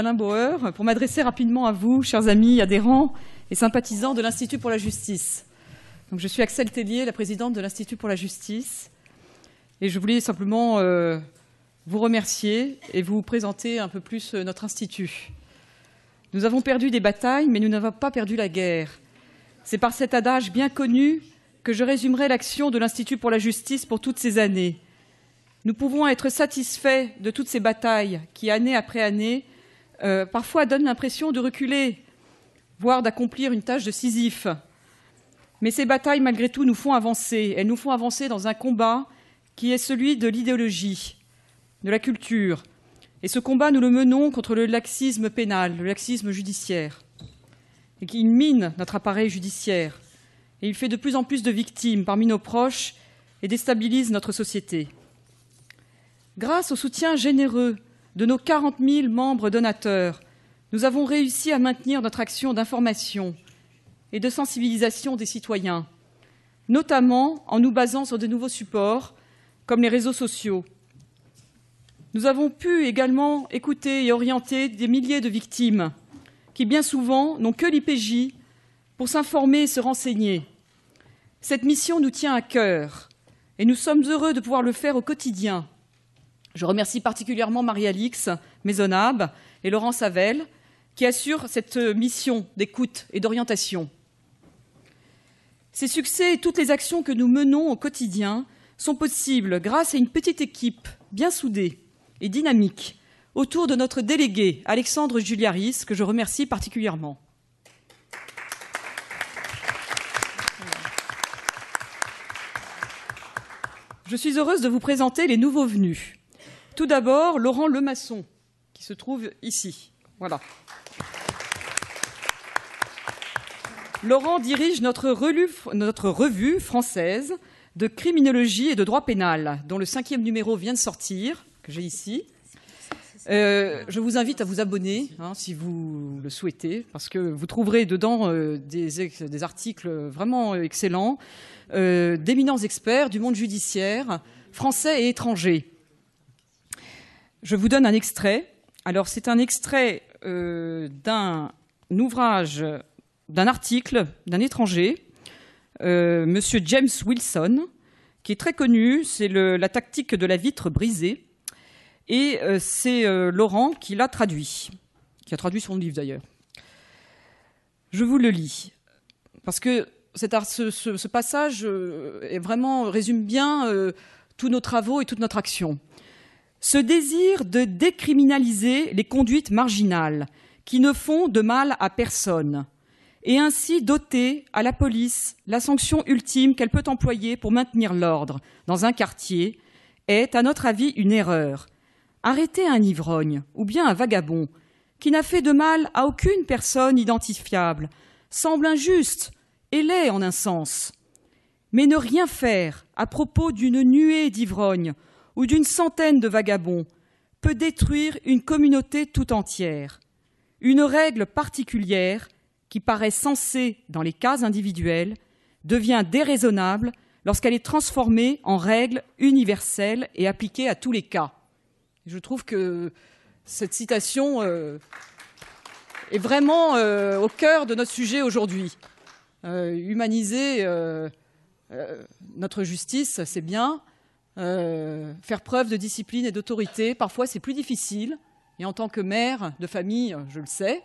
Alain Bauer, pour m'adresser rapidement à vous, chers amis, adhérents et sympathisants de l'Institut pour la justice. je suis Axel Tellier, la présidente de l'Institut pour la justice. Et je voulais simplement euh, vous remercier et vous présenter un peu plus euh, notre institut. Nous avons perdu des batailles, mais nous n'avons pas perdu la guerre. C'est par cet adage bien connu que je résumerai l'action de l'Institut pour la justice pour toutes ces années. Nous pouvons être satisfaits de toutes ces batailles qui, année après année, euh, parfois donne l'impression de reculer, voire d'accomplir une tâche de Sisyphe. Mais ces batailles, malgré tout, nous font avancer. Elles nous font avancer dans un combat qui est celui de l'idéologie, de la culture. Et ce combat, nous le menons contre le laxisme pénal, le laxisme judiciaire, et qui mine notre appareil judiciaire. Et il fait de plus en plus de victimes parmi nos proches et déstabilise notre société. Grâce au soutien généreux de nos 40 000 membres donateurs, nous avons réussi à maintenir notre action d'information et de sensibilisation des citoyens, notamment en nous basant sur de nouveaux supports comme les réseaux sociaux. Nous avons pu également écouter et orienter des milliers de victimes qui, bien souvent, n'ont que l'IPJ pour s'informer et se renseigner. Cette mission nous tient à cœur et nous sommes heureux de pouvoir le faire au quotidien je remercie particulièrement Marie-Alix Maisonab et Laurent Savel qui assurent cette mission d'écoute et d'orientation. Ces succès et toutes les actions que nous menons au quotidien sont possibles grâce à une petite équipe bien soudée et dynamique autour de notre délégué Alexandre Juliaris, que je remercie particulièrement. Je suis heureuse de vous présenter les nouveaux venus. Tout d'abord, Laurent Lemasson, qui se trouve ici. Voilà. Laurent dirige notre revue, française de criminologie et de droit pénal, dont le cinquième numéro vient de sortir, que j'ai ici. Euh, je vous invite à vous abonner hein, si vous le souhaitez, parce que vous trouverez dedans euh, des, articles vraiment excellents euh, d'éminents experts du monde judiciaire, français et étrangers. Je vous donne un extrait. Alors, c'est un extrait euh, d'un ouvrage, d'un article d'un étranger, M. Euh, Monsieur James Wilson, qui est très connu. C'est la tactique de la vitre brisée. Et euh, c'est Laurent qui l'a traduit, qui a traduit son livre d'ailleurs. Je vous le lis, parce que ce, passage est vraiment résume bien tous nos travaux et toute notre action. Ce désir de décriminaliser les conduites marginales, qui ne font de mal à personne, et ainsi doter à la police la sanction ultime qu'elle peut employer pour maintenir l'ordre dans un quartier, est, à notre avis, une erreur. Arrêter un ivrogne ou bien un vagabond qui n'a fait de mal à aucune personne identifiable semble injuste et laid en un sens. Mais ne rien faire à propos d'une nuée d'ivrognes ou d'une centaine de vagabonds peut détruire une communauté tout entière. Une règle particulière, qui paraît sensée dans les cas individuels, devient déraisonnable lorsqu'elle est transformée en règle universelle et appliquée à tous les cas. Je trouve que cette citation euh, est vraiment euh, au cœur de notre sujet aujourd'hui. Euh, humaniser notre justice, c'est bien, euh, faire preuve de discipline et d'autorité, parfois c'est plus difficile. Et en tant que mère de famille, euh, je le sais,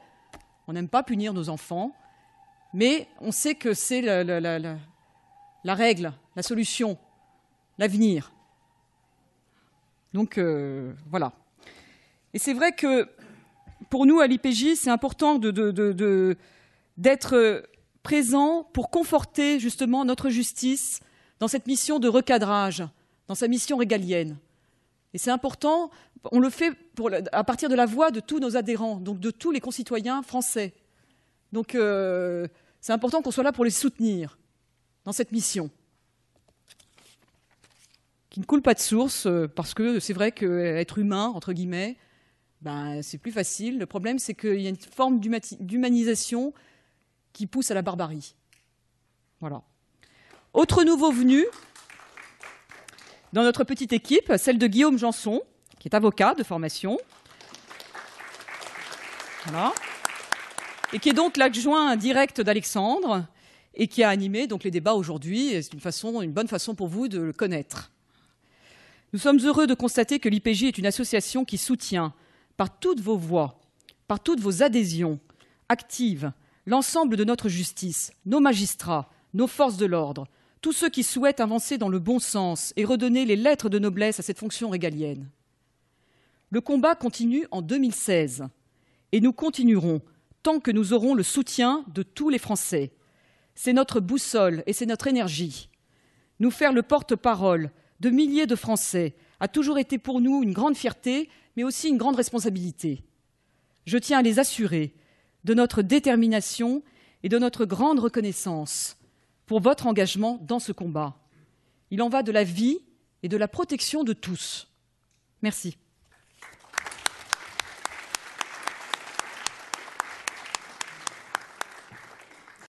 on n'aime pas punir nos enfants, mais on sait que c'est la, règle, la solution, l'avenir. Donc euh, voilà. Et c'est vrai que pour nous, à l'IPJ, c'est important d'être présent pour conforter justement notre justice dans cette mission de recadrage dans sa mission régalienne. Et c'est important, on le fait à partir de la voix de tous nos adhérents, donc de tous les concitoyens français. Donc euh, c'est important qu'on soit là pour les soutenir dans cette mission, qui ne coule pas de source, euh, parce que c'est vrai qu'être euh, humain, entre guillemets, ben, c'est plus facile. Le problème, c'est qu'il y a une forme d'humanisation qui pousse à la barbarie. Voilà. Autre nouveau venu, dans notre petite équipe, celle de Guillaume Janson, qui est avocat de formation. Et qui est donc l'adjoint direct d'Alexandre et qui a animé donc les débats aujourd'hui. C'est une, façon, une bonne façon pour vous de le connaître. Nous sommes heureux de constater que l'IPJ est une association qui soutient, par toutes vos voix, par toutes vos adhésions actives, l'ensemble de notre justice, nos magistrats, nos forces de l'ordre, tous ceux qui souhaitent avancer dans le bon sens et redonner les lettres de noblesse à cette fonction régalienne. Le combat continue en 2016 et nous continuerons tant que nous aurons le soutien de tous les Français. C'est notre boussole et c'est notre énergie. Nous faire le porte-parole de milliers de Français a toujours été pour nous une grande fierté, mais aussi une grande responsabilité. Je tiens à les assurer de notre détermination et de notre grande reconnaissance pour votre engagement dans ce combat. Il en va de la vie et de la protection de tous. Merci.